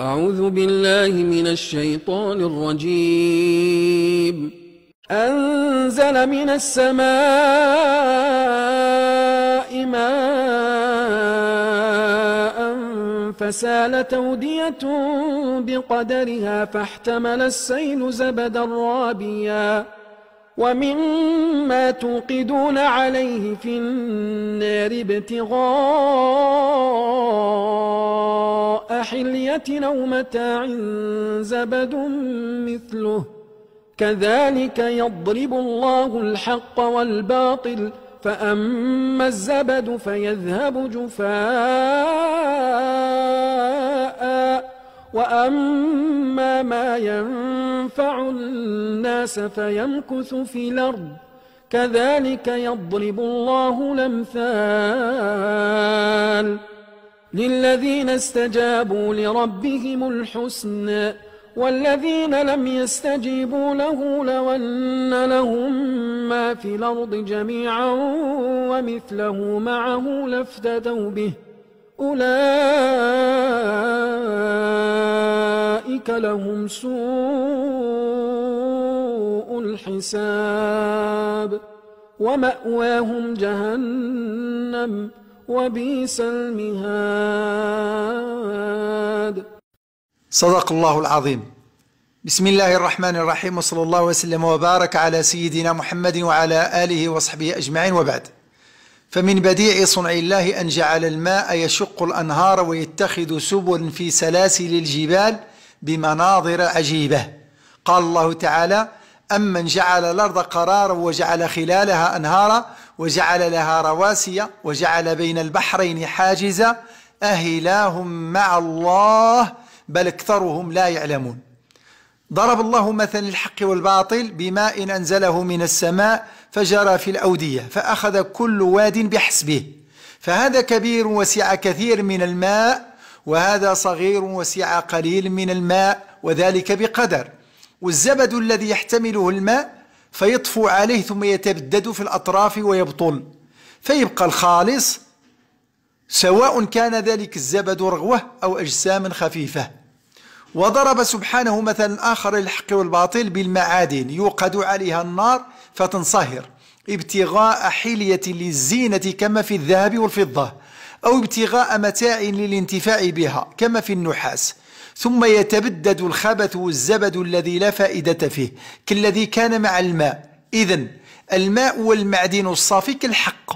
أعوذ بالله من الشيطان الرجيم أنزل من السماء ماء فسال تودية بقدرها فاحتمل السيل زبدا رابيا ومما توقدون عليه في النار ابتغاء حلية أو متاع زبد مثله كذلك يضرب الله الحق والباطل فأما الزبد فيذهب جفاءً وأما ما ينفع الناس فيمكث في الأرض كذلك يضرب الله الأمثال للذين استجابوا لربهم الحسن والذين لم يستجيبوا له لو أن لهم ما في الأرض جميعا ومثله معه لافتدوا به أولئك أولئك لهم سوء الحساب ومأواهم جهنم وبئس المهاد صدق الله العظيم بسم الله الرحمن الرحيم وصلى الله وسلم وبارك على سيدنا محمد وعلى آله وصحبه أجمعين وبعد فمن بديع صنع الله أن جعل الماء يشق الأنهار ويتخذ سبلا في سلاسل الجبال بمناظر عجيبة قال الله تعالى أمن جعل الأرض قرارا وجعل خلالها أنهارا وجعل لها رواسي وجعل بين البحرين حاجزا أهلاه مع الله بل أكثرهم لا يعلمون ضرب الله مثل الحق والباطل بماء إن أنزله من السماء فجرى في الأودية فأخذ كل واد بحسبه فهذا كبير وسع كثير من الماء وهذا صغير وسع قليل من الماء وذلك بقدر والزبد الذي يحتمله الماء فيطفو عليه ثم يتبدد في الأطراف ويبطل فيبقى الخالص سواء كان ذلك الزبد رغوة أو أجسام خفيفة وضرب سبحانه مثلا آخر للحق والباطل بالمعادن يوقد عليها النار فتنصهر ابتغاء حلية للزينة كما في الذهب والفضة أو ابتغاء متاع للانتفاع بها كما في النحاس ثم يتبدد الخبث والزبد الذي لا فائدة فيه كالذي كان مع الماء إذا الماء والمعدن الصافي كالحق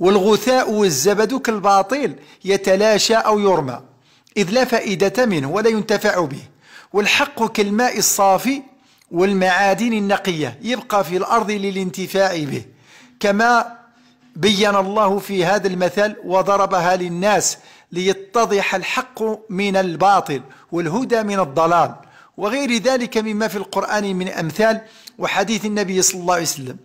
والغثاء والزبد كالباطل يتلاشى أو يرمى إذ لا فائدة منه ولا ينتفع به والحق كالماء الصافي والمعادن النقية يبقى في الأرض للانتفاع به كما بين الله في هذا المثل وضربها للناس ليتضح الحق من الباطل والهدى من الضلال وغير ذلك مما في القرآن من أمثال وحديث النبي صلى الله عليه وسلم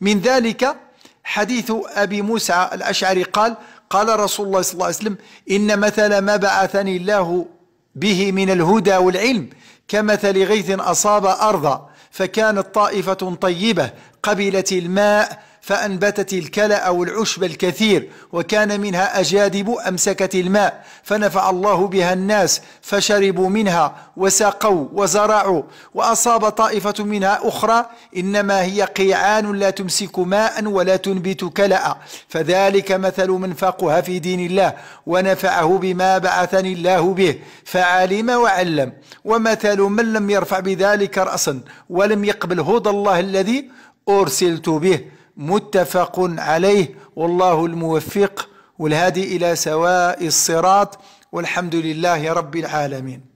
من ذلك حديث أبي موسى الأشعري قال قال رسول الله صلى الله عليه وسلم إن مثل ما بعثني الله به من الهدى والعلم كمثل غيث أصاب أرضا فكانت طائفة طيبة قبلت الماء فأنبتت الكلى أو العشب الكثير وكان منها أجادب أمسكت الماء فنفع الله بها الناس فشربوا منها وسقوا وزرعوا وأصاب طائفة منها أخرى إنما هي قيعان لا تمسك ماء ولا تنبت كلأ فذلك مثل من فاقها في دين الله ونفعه بما بعثني الله به فعلم وعلم ومثل من لم يرفع بذلك رأسا ولم يقبل هدى الله الذي أرسلت به متفق عليه والله الموفق والهادي الى سواء الصراط والحمد لله رب العالمين